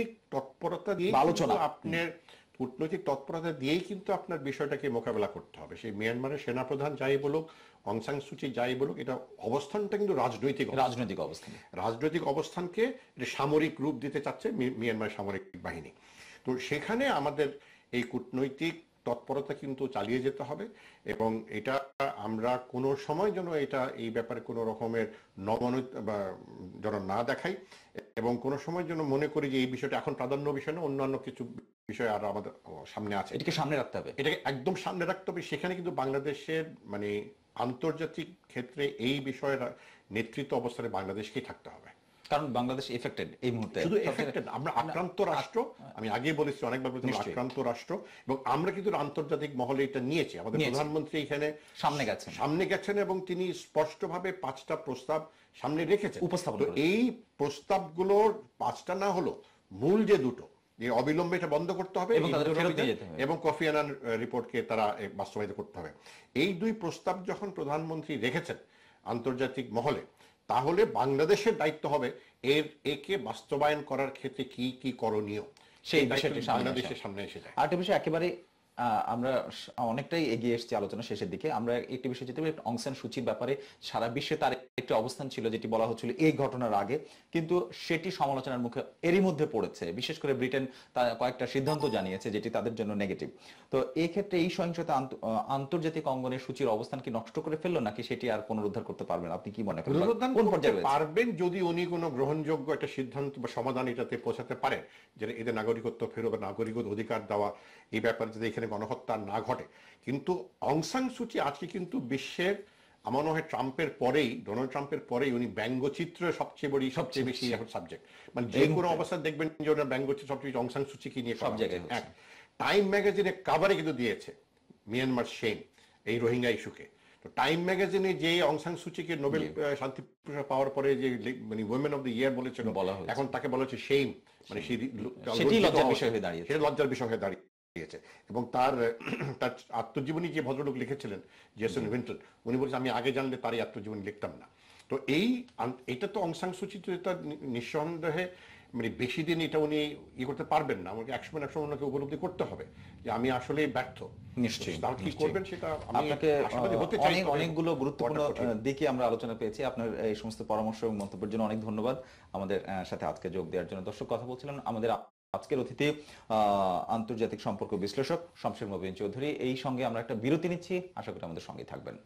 কূটনৈতিক তৎপরতা দিয়ে আলোচনা আপনার কূটনৈতিক তৎপরতা দিয়েই কিন্তু আপনার বিষয়টাকে মোকাবেলা করতে হবে সেই মিয়ানমারের সেনাপ্রধান যাই বলুক অংসাং সুচি যাই বলুক এটা অবস্থানটা কিন্তু রাজনৈতিক রাজনৈতিক অবস্থান রাজনৈতিক অবস্থানকে সামরিক রূপ দিতে চাচ্ছে মিয়ানমার সামরিক বাহিনী তো সেখানে আমাদের এই কূটনৈতিক তৎপরতা কিন্তু চালিয়ে যেতে হবে এবং এটা আমরা কোনো সময় যেন এটা এই ব্যাপারে কোনো রকমের নমন যেন না দেখাই এবং কোনো সময় যেন মনে করি যে এই বিষয়টা এখন প্রাধান্য বিষয় না অন্যান্য কিছু বিষয় আর আমাদের সামনে আছে এটাকে সামনে রাখতে হবে এটাকে একদম সামনে রাখতে হবে সেখানে কিন্তু বাংলাদেশের মানে আন্তর্জাতিক ক্ষেত্রে এই বিষয়ের নেতৃত্ব অবস্থানে বাংলাদেশকেই থাকতে হবে কারণ বাংলাদেশ এফেক্টেড এই মুহূর্তে শুধু এফেক্টেড আমরা আক্রান্ত রাষ্ট্র আমি আগে বলেছি অনেকবার বলেছি আক্রান্ত রাষ্ট্র এবং আমরা কিন্তু আন্তর্জাতিক মহলে এটা নিয়েছি আমাদের প্রধানমন্ত্রী এখানে সামনে গেছেন সামনে গেছেন এবং তিনি স্পষ্টভাবে পাঁচটা প্রস্তাব সামনে রেখেছেন উপস্থাপন এই প্রস্তাবগুলোর পাঁচটা না হলো মূল যে দুটো যে অবিলম্বে এটা বন্ধ করতে হবে এবং কফি আনান রিপোর্টকে তারা বাস্তবায়িত করতে হবে এই দুই প্রস্তাব যখন প্রধানমন্ত্রী রেখেছেন আন্তর্জাতিক মহলে তাহলে বাংলাদেশের দায়িত্ব হবে এর একে বাস্তবায়ন করার ক্ষেত্রে কি কি করণীয় সেই বিষয়টি বাংলাদেশের সামনে এসে যায় আরেকটা বিষয় একেবারে আমরা অনেকটাই এগিয়ে এসেছি আলোচনা শেষের দিকে আমরা একটি বিষয় যেতে পারি অংসান সূচির ব্যাপারে সারা বিশ্বে তার একটি অবস্থান ছিল যেটি বলা হচ্ছিল এই ঘটনার আগে কিন্তু সেটি সমালোচনার মুখে এরই মধ্যে পড়েছে বিশেষ করে ব্রিটেন কয়েকটা সিদ্ধান্ত জানিয়েছে যেটি তাদের জন্য নেগেটিভ তো এই ক্ষেত্রে এই সহিংসতা আন্তর্জাতিক অঙ্গনে সূচির অবস্থান কি নষ্ট করে ফেললো নাকি সেটি আর পুনরুদ্ধার করতে পারবেন আপনি কি মনে করেন কোন পর্যায়ে পারবেন যদি উনি কোনো গ্রহণযোগ্য একটা সিদ্ধান্ত বা সমাধান এটাতে পৌঁছাতে পারে যে এদের নাগরিকত্ব ফেরো বা নাগরিকত্ব অধিকার দেওয়া এই ব্যাপারে যদি এখানে গণহত্যা না ঘটে কিন্তু অংসাং সূচি আজকে কিন্তু বিশ্বের আমার মনে হয় ট্রাম্পের পরেই ডোনাল্ড ট্রাম্পের পরেই উনি ব্যঙ্গচিত্র সবচেয়ে বড় সবচেয়ে বেশি এখন সাবজেক্ট মানে যে কোনো দেখবেন যে ওনার ব্যঙ্গচিত্র সবচেয়ে অংশাং নিয়ে সব জায়গায় এক টাইম ম্যাগাজিনে কাভারে কিন্তু দিয়েছে মিয়ানমার সেন এই রোহিঙ্গা ইস্যুকে তো টাইম ম্যাগাজিনে যে অংসাং নোবেল শান্তি পুরস্কার পাওয়ার পরে যে মানে উইমেন অফ দ্য ইয়ার বলেছিল বলা এখন তাকে বলা হচ্ছে সেইম মানে লজ্জার বিষয় হয়ে দাঁড়িয়ে সেটা লজ্জার বিষয় হয়ে দাঁড়িয়ে এবং তার তার আত্মজীবনী যে ভদ্রলোক লিখেছিলেন জেসন উইন্টন উনি বলছেন আমি আগে জানলে তার এই আত্মজীবনী লিখতাম না তো এই এটা তো অংশাং সূচিত নিঃসন্দেহে মানে বেশি দিন এটা উনি ইয়ে করতে পারবেন না আমাকে একসময় একসময় ওনাকে উপলব্ধি করতে হবে যে আমি আসলে ব্যর্থ অনেকগুলো গুরুত্বপূর্ণ দিকে আমরা আলোচনা পেয়েছি আপনার এই সমস্ত পরামর্শ এবং মন্তব্যের জন্য অনেক ধন্যবাদ আমাদের সাথে আজকে যোগ দেওয়ার জন্য দর্শক কথা বলছিলেন আমাদের আজকের অতিথি আন্তর্জাতিক সম্পর্ক বিশ্লেষক শমশের মবিন চৌধুরী এই সঙ্গে আমরা একটা বিরতি নিচ্ছি আশা করি আমাদের সঙ্গে থাকবেন